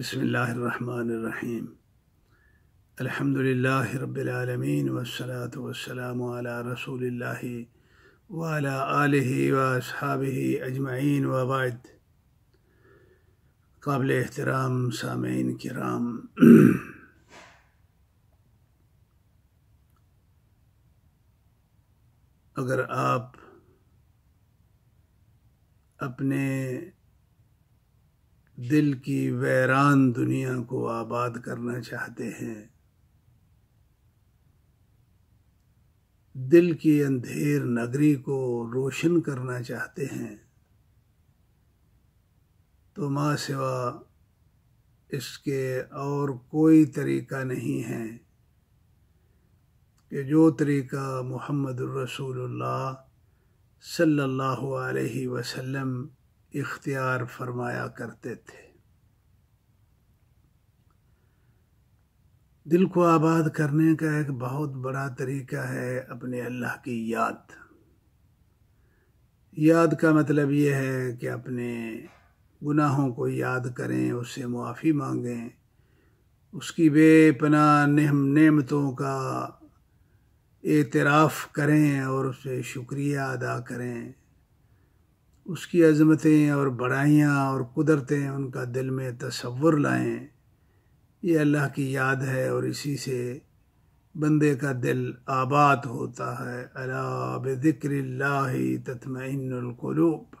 بسم اللہ الرحمن الرحیم الحمد اللہ رب العالمین والصلاة والسلام علیہ رسول اللہ واحی آلہ واصحابہ اجمعین وبعد قابل احترام سامعین کرام اگر آپ اپنے دل کی ویران دنیا کو آباد کرنا چاہتے ہیں دل کی اندھیر نگری کو روشن کرنا چاہتے ہیں تو ماں سوا اس کے اور کوئی طریقہ نہیں ہے کہ جو طریقہ محمد الرسول اللہ صلی اللہ علیہ وسلم اختیار فرمایا کرتے تھے دل کو آباد کرنے کا ایک بہت بڑا طریقہ ہے اپنے اللہ کی یاد یاد کا مطلب یہ ہے کہ اپنے گناہوں کو یاد کریں اس سے معافی مانگیں اس کی بے پناہ نعم نعمتوں کا اعتراف کریں اور اسے شکریہ ادا کریں اس کی عظمتیں اور بڑائیاں اور قدرتیں ان کا دل میں تصور لائیں یہ اللہ کی یاد ہے اور اسی سے بندے کا دل آباد ہوتا ہے اللہ بکر اللہ تطمئن القلوب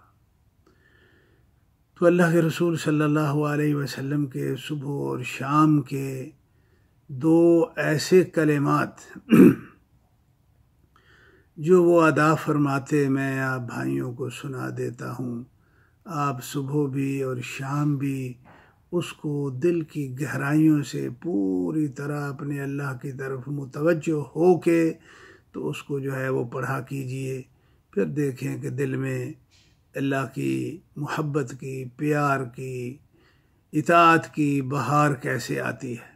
تو اللہ کے رسول صلی اللہ علیہ وسلم کے صبح اور شام کے دو ایسے کلمات جو وہ ادا فرماتے میں آپ بھائیوں کو سنا دیتا ہوں آپ صبح بھی اور شام بھی اس کو دل کی گہرائیوں سے پوری طرح اپنے اللہ کی طرف متوجہ ہو کے تو اس کو جو ہے وہ پڑھا کیجئے پھر دیکھیں کہ دل میں اللہ کی محبت کی پیار کی اطاعت کی بہار کیسے آتی ہے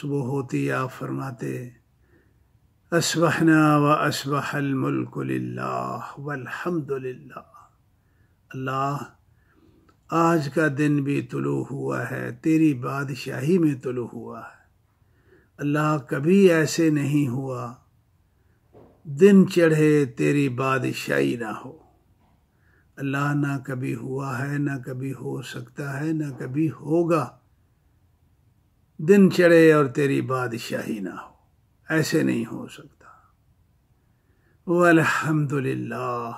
صبح ہوتی آپ فرماتے اسبحنا و اسبح الملک للہ و الحمد للہ اللہ آج کا دن بھی طلوع ہوا ہے تیری بادشاہی میں طلوع ہوا ہے اللہ کبھی ایسے نہیں ہوا دن چڑھے تیری بادشاہی نہ ہو اللہ نہ کبھی ہوا ہے نہ کبھی ہو سکتا ہے نہ کبھی ہوگا دن چڑھے اور تیری بادشاہی نہ ہو ایسے نہیں ہو سکتا الحمد للہ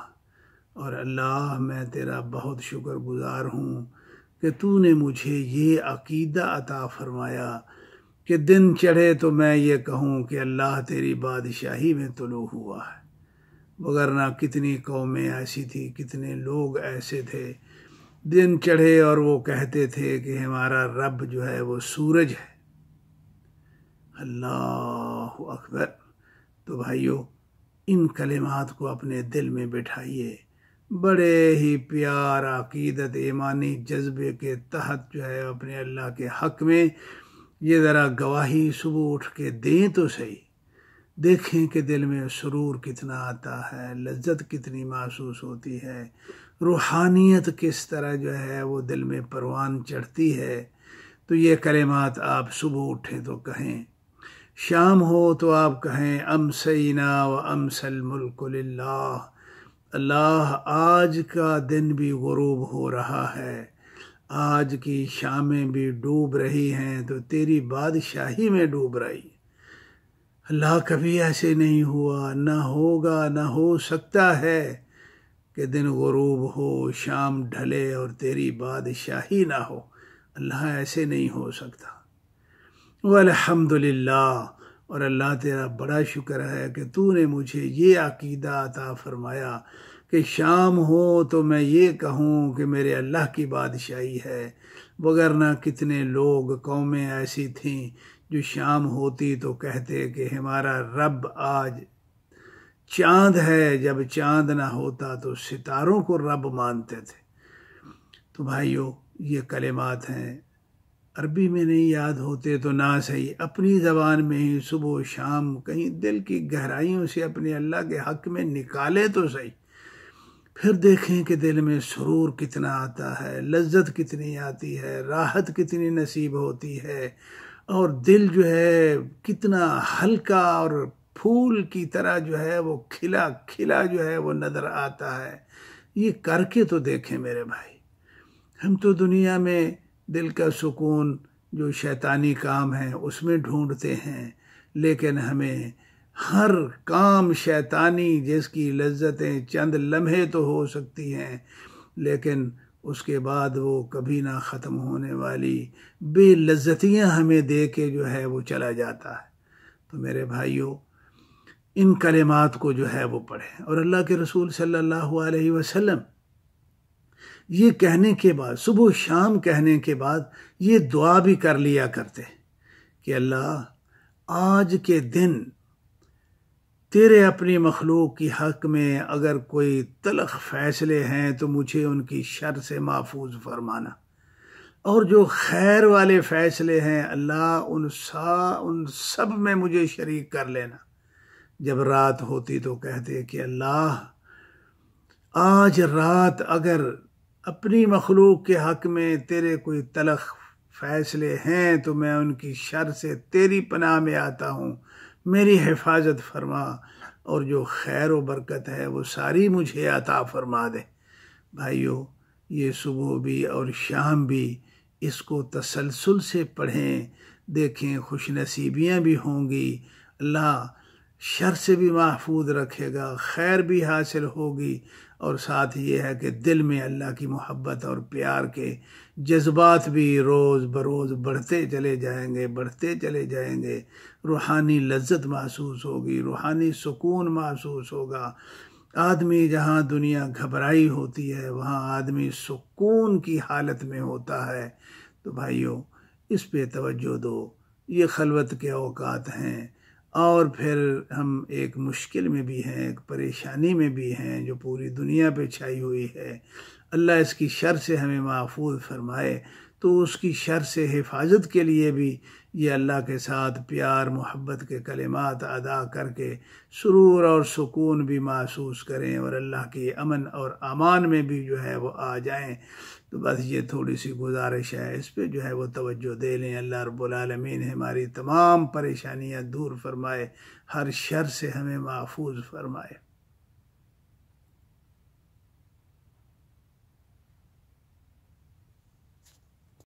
اور اللہ میں تیرا بہت شکر گزار ہوں کہ تو نے مجھے یہ عقیدہ عطا فرمایا کہ دن چڑھے تو میں یہ کہوں کہ اللہ تیری بادشاہی میں طلوع ہوا ہے وغیرہ کتنی قومیں ایسی تھیں کتنے لوگ ایسے تھے دن چڑھے اور وہ کہتے تھے کہ ہمارا رب جو ہے وہ سورج ہے اللہ اللہ اکبر تو بھائیو ان کلمات کو اپنے دل میں بٹھائیے بڑے ہی پیار عقیدت ایمانی جذبے کے تحت جو ہے اپنے اللہ کے حق میں یہ ذرا گواہی صبح اٹھ کے دیں تو صحیح دیکھیں کہ دل میں سرور کتنا آتا ہے لذت کتنی محسوس ہوتی ہے روحانیت کس طرح جو ہے وہ دل میں پروان چڑھتی ہے تو یہ کلمات آپ صبح اٹھیں تو کہیں شام ہو تو آپ کہیں ام سینا و و سل ملک للہ اللہ آج کا دن بھی غروب ہو رہا ہے آج کی شامیں بھی ڈوب رہی ہیں تو تیری بادشاہی میں ڈوب رہی اللہ کبھی ایسے نہیں ہوا نہ ہوگا نہ ہو سکتا ہے کہ دن غروب ہو شام ڈھلے اور تیری بادشاہی نہ ہو اللہ ایسے نہیں ہو سکتا وہ الحمد اور اللہ تیرا بڑا شکر ہے کہ تو نے مجھے یہ عقیدہ عطا فرمایا کہ شام ہو تو میں یہ کہوں کہ میرے اللہ کی بادشاہی ہے وغیرہ کتنے لوگ قومیں ایسی تھیں جو شام ہوتی تو کہتے کہ ہمارا رب آج چاند ہے جب چاند نہ ہوتا تو ستاروں کو رب مانتے تھے تو بھائیو یہ کلمات ہیں عربی میں نہیں یاد ہوتے تو نہ صحیح اپنی زبان میں ہی صبح و شام کہیں دل کی گہرائیوں سے اپنے اللہ کے حق میں نکالے تو صحیح پھر دیکھیں کہ دل میں سرور کتنا آتا ہے لذت کتنی آتی ہے راحت کتنی نصیب ہوتی ہے اور دل جو ہے کتنا ہلکا اور پھول کی طرح جو ہے وہ کھلا کھلا جو ہے وہ نظر آتا ہے یہ کر کے تو دیکھیں میرے بھائی ہم تو دنیا میں دل کا سکون جو شیطانی کام ہیں اس میں ڈھونڈتے ہیں لیکن ہمیں ہر کام شیطانی جس کی لذتیں چند لمحے تو ہو سکتی ہیں لیکن اس کے بعد وہ کبھی نہ ختم ہونے والی بے لذتیاں ہمیں دے کے جو ہے وہ چلا جاتا ہے تو میرے بھائیوں ان کلمات کو جو ہے وہ پڑھیں اور اللہ کے رسول صلی اللہ علیہ وسلم یہ کہنے کے بعد صبح و شام کہنے کے بعد یہ دعا بھی کر لیا کرتے کہ اللہ آج کے دن تیرے اپنی مخلوق کی حق میں اگر کوئی تلخ فیصلے ہیں تو مجھے ان کی شر سے محفوظ فرمانا اور جو خیر والے فیصلے ہیں اللہ ان سا ان سب میں مجھے شریک کر لینا جب رات ہوتی تو کہتے کہ اللہ آج رات اگر اپنی مخلوق کے حق میں تیرے کوئی تلخ فیصلے ہیں تو میں ان کی شر سے تیری پناہ میں آتا ہوں میری حفاظت فرما اور جو خیر و برکت ہے وہ ساری مجھے عطا فرما دے بھائیو یہ صبح بھی اور شام بھی اس کو تسلسل سے پڑھیں دیکھیں خوش نصیبیاں بھی ہوں گی اللہ شر سے بھی محفوظ رکھے گا خیر بھی حاصل ہوگی اور ساتھ یہ ہے کہ دل میں اللہ کی محبت اور پیار کے جذبات بھی روز بروز بڑھتے چلے جائیں گے بڑھتے چلے جائیں گے روحانی لذت محسوس ہوگی روحانی سکون محسوس ہوگا آدمی جہاں دنیا گھبرائی ہوتی ہے وہاں آدمی سکون کی حالت میں ہوتا ہے تو بھائیوں اس پہ توجہ دو یہ خلوت کے اوقات ہیں اور پھر ہم ایک مشکل میں بھی ہیں ایک پریشانی میں بھی ہیں جو پوری دنیا پہ چھائی ہوئی ہے اللہ اس کی شر سے ہمیں محفوظ فرمائے تو اس کی شر سے حفاظت کے لیے بھی یہ اللہ کے ساتھ پیار محبت کے کلمات ادا کر کے سرور اور سکون بھی محسوس کریں اور اللہ کی امن اور امان میں بھی جو ہے وہ آ جائیں تو بس یہ تھوڑی سی گزارش ہے اس پہ جو ہے وہ توجہ دے لیں اللہ رب العالمین ہماری تمام پریشانیاں دور فرمائے ہر شر سے ہمیں محفوظ فرمائے